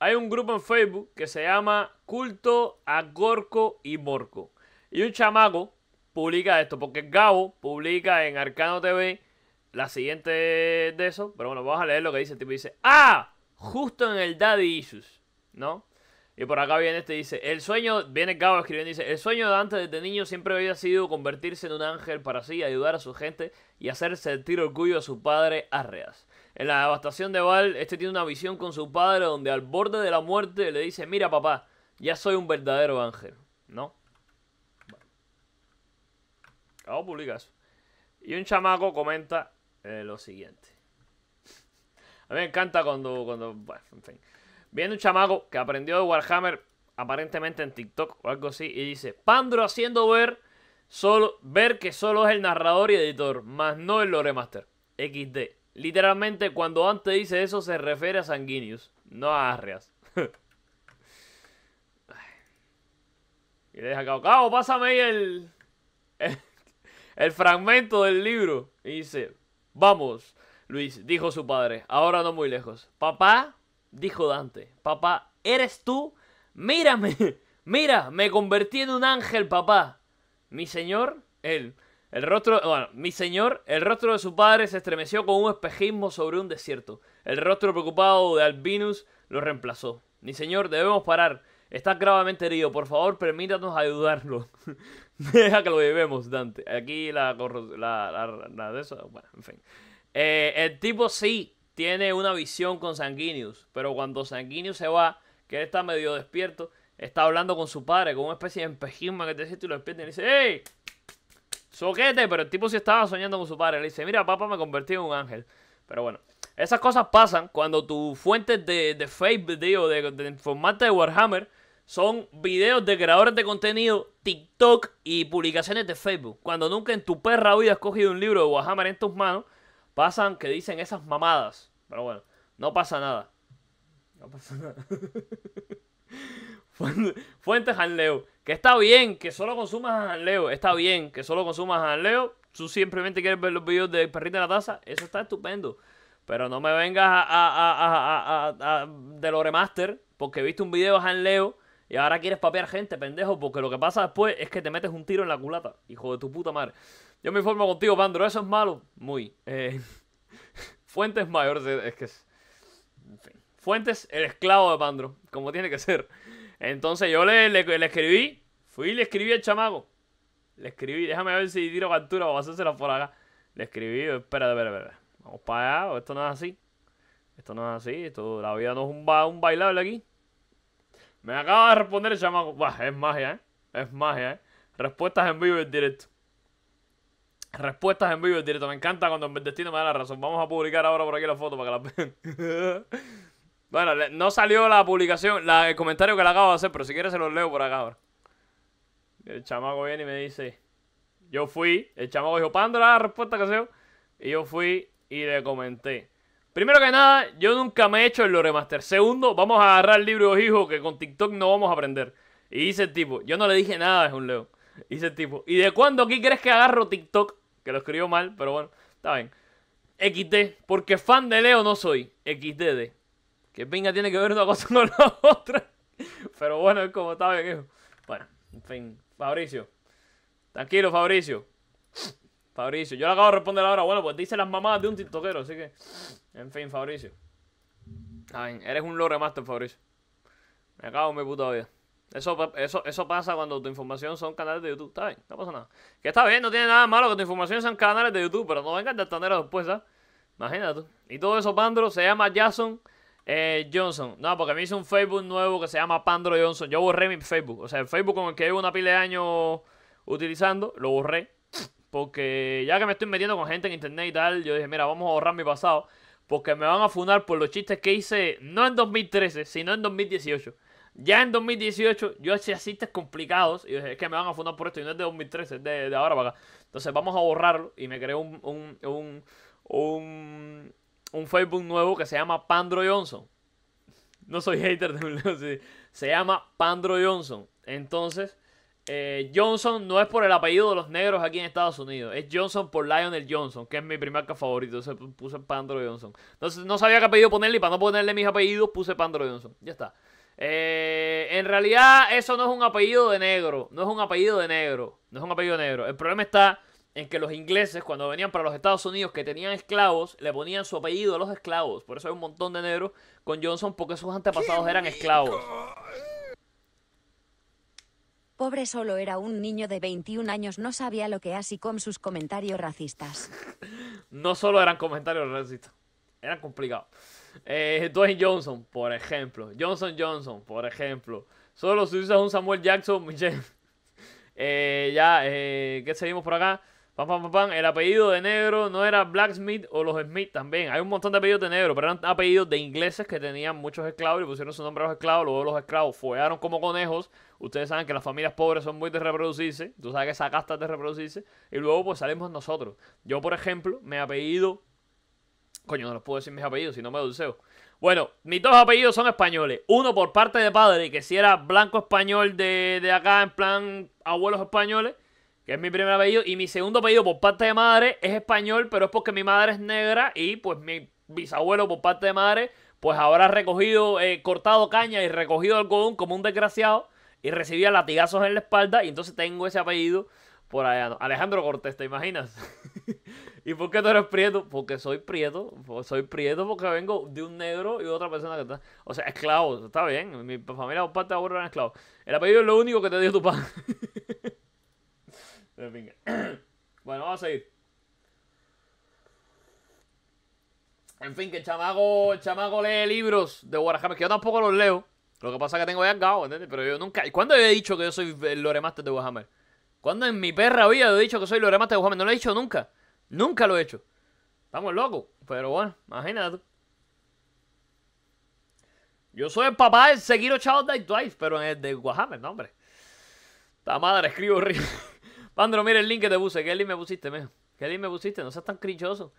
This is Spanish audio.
hay un grupo en Facebook que se llama Culto a Gorco y Morco. Y un chamaco publica esto, porque Gabo publica en Arcano TV la siguiente de eso. Pero bueno, vamos a leer lo que dice. El tipo dice, ¡ah! Justo en el Daddy Issues, ¿no? Y por acá viene este, dice, el sueño, viene Gabo escribiendo, dice, el sueño de antes desde niño siempre había sido convertirse en un ángel para así ayudar a su gente y hacer sentir orgullo a su padre Arreas. En la devastación de Val, este tiene una visión con su padre donde al borde de la muerte le dice, mira papá, ya soy un verdadero ángel, ¿no? Acabo publicar eso. Y un chamaco comenta eh, lo siguiente. A mí me encanta cuando, cuando, bueno, en fin. Viene un chamaco que aprendió de Warhammer aparentemente en TikTok o algo así y dice, Pandro haciendo ver, solo, ver que solo es el narrador y editor, más no el loremaster. XD. Literalmente, cuando Dante dice eso, se refiere a sanguíneos, no a Arrias y le deja cabo, pásame ahí el, el, el fragmento del libro. Y dice, vamos, Luis, dijo su padre, ahora no muy lejos. Papá, dijo Dante, papá, ¿eres tú? Mírame, mira, me convertí en un ángel, papá. Mi señor, él. El rostro, bueno, mi señor, el rostro de su padre se estremeció con un espejismo sobre un desierto. El rostro preocupado de Albinus lo reemplazó. Mi señor, debemos parar. Está gravemente herido. Por favor, permítanos ayudarlo. Deja que lo llevemos, Dante. Aquí la... la, la, de eso, bueno, en fin. Eh, el tipo sí tiene una visión con Sanguinius, pero cuando Sanguinius se va, que él está medio despierto, está hablando con su padre, con una especie de espejismo que te dice y lo despierta y le dice, ¡Ey! Soquete, pero el tipo sí estaba soñando con su padre. Le dice, mira, papá, me convertí en un ángel. Pero bueno, esas cosas pasan cuando tus fuentes de, Facebook, de, de de Warhammer, son videos de creadores de contenido, TikTok y publicaciones de Facebook. Cuando nunca en tu perra vida has cogido un libro de Warhammer en tus manos, pasan que dicen esas mamadas. Pero bueno, no pasa nada. No pasa nada. Fuentes Hanleo. Que está bien, que solo consumas Hanleo. Está bien, que solo consumas Hanleo. Tú simplemente quieres ver los videos de Perrita en la Taza. Eso está estupendo. Pero no me vengas a, a, a, a de porque viste un video de Hanleo y ahora quieres papear gente, pendejo. Porque lo que pasa después es que te metes un tiro en la culata. Hijo de tu puta madre. Yo me informo contigo, Pandro. ¿Eso es malo? Muy. Eh, fuentes Mayor. Es que... En Fuentes, el esclavo de Pandro. Como tiene que ser. Entonces yo le, le, escribí, fui y le escribí al chamaco. Le escribí, déjame ver si tiro captura o hacérsela por acá. Le escribí, espérate, espérate, espera. Vamos para allá, esto no es así. Esto no es así, esto, la vida no es un, un bailable aquí. Me acaba de responder el chamaco. Bah, es magia, ¿eh? Es magia, ¿eh? Respuestas en vivo y en directo. Respuestas en vivo y en directo. Me encanta cuando el destino me da la razón. Vamos a publicar ahora por aquí la foto para que la vean. Bueno, no salió la publicación, la, el comentario que le acabo de hacer, pero si quieres se los leo por acá ahora. El chamaco viene y me dice, yo fui, el chamaco dijo, Pando la respuesta que se y yo fui y le comenté. Primero que nada, yo nunca me he hecho el Loremaster. Segundo, vamos a agarrar el libro hijo que con TikTok no vamos a aprender. Y dice el tipo, yo no le dije nada, es un Leo Dice el tipo, ¿y de cuándo aquí crees que agarro TikTok? Que lo escribió mal, pero bueno, está bien. XD, porque fan de Leo no soy. XDD. ¿Qué pinga tiene que ver una cosa con la otra? Pero bueno, es como está bien, hijo. Bueno, en fin, Fabricio. Tranquilo, Fabricio. Fabricio, yo le acabo de responder ahora. Bueno, pues dice las mamadas de un tiktokero, así que. En fin, Fabricio. ver, eres un lore master, Fabricio. Me acabo mi puta vida. Eso, eso, eso pasa cuando tu información son canales de YouTube. Está bien, no pasa nada. Que está bien, no tiene nada malo que tu información sean canales de YouTube, pero no vengas de tanera después, ¿sabes? Imagínate. Y todo eso, Pandro, se llama Jason. Eh, Johnson, no, porque me hice un Facebook nuevo que se llama Pandro Johnson. Yo borré mi Facebook. O sea, el Facebook con el que llevo una pila de años utilizando, lo borré. Porque ya que me estoy metiendo con gente en internet y tal, yo dije, mira, vamos a borrar mi pasado. Porque me van a funar por los chistes que hice, no en 2013, sino en 2018. Ya en 2018 yo hacía chistes complicados y dije, es que me van a fundar por esto y no es de 2013, es de, ahora para acá. Entonces vamos a borrarlo y me creé un, un, un, un, un Facebook nuevo que se llama Pandro Johnson. No soy hater de Se llama Pandro Johnson. Entonces, eh, Johnson no es por el apellido de los negros aquí en Estados Unidos. Es Johnson por Lionel Johnson, que es mi primer favorito. Se puse Pandro Johnson. Entonces, no sabía qué apellido ponerle y para no ponerle mis apellidos puse Pandro Johnson. Ya está. Eh, en realidad, eso no es un apellido de negro. No es un apellido de negro. No es un apellido de negro. El problema está en que los ingleses cuando venían para los Estados Unidos que tenían esclavos, le ponían su apellido a los esclavos. Por eso hay un montón de negros con Johnson porque sus antepasados eran esclavos. Pobre solo era un niño de 21 años, no sabía lo que así con sus comentarios racistas. no solo eran comentarios racistas, eran complicados. Eh, Dwayne Johnson, por ejemplo. Johnson Johnson, por ejemplo. Solo si usa un Samuel Jackson, Michelle. Eh, ya, eh, ¿qué seguimos por acá? El apellido de negro no era Blacksmith o los Smith también. Hay un montón de apellidos de negro, pero eran apellidos de ingleses que tenían muchos esclavos y pusieron su nombre a los esclavos. Luego los esclavos fuearon como conejos. Ustedes saben que las familias pobres son muy de reproducirse. Tú sabes que esa casta de reproducirse. Y luego pues salimos nosotros. Yo, por ejemplo, me apellido... Coño, no les puedo decir mis apellidos si no me dulceo. Bueno, mis dos apellidos son españoles. Uno por parte de padre, que si era blanco español de, de acá, en plan abuelos españoles que es mi primer apellido. Y mi segundo apellido por parte de madre es español, pero es porque mi madre es negra y pues mi bisabuelo por parte de madre, pues habrá recogido, eh, cortado caña y recogido algodón como un desgraciado y recibía latigazos en la espalda y entonces tengo ese apellido por allá. Alejandro Cortés, ¿te imaginas? ¿Y por qué tú eres prieto? Porque soy prieto, pues, soy prieto porque vengo de un negro y otra persona que está... O sea, esclavo, está bien, mi familia por parte de abuelo era esclavo. El apellido es lo único que te dio tu padre. bueno, vamos a seguir En fin, que el chamaco, el lee libros de Warhammer, que yo tampoco los leo. Lo que pasa es que tengo ya gao, ¿entiendes? Pero yo nunca. ¿Y cuándo he dicho que yo soy el Loremaster de Warhammer? ¿Cuándo en mi perra vida he dicho que soy El Loremaster de Warhammer? No lo he dicho nunca. Nunca lo he hecho. Estamos locos. Pero bueno, imagínate. Yo soy el papá del Seguiro Child de Twice, pero en el de Warhammer, no, hombre. Esta madre, escribo horrible. Pandro, mira el link que te puse. ¿Qué link me pusiste, mejo? ¿Qué link me pusiste? No seas tan crichoso.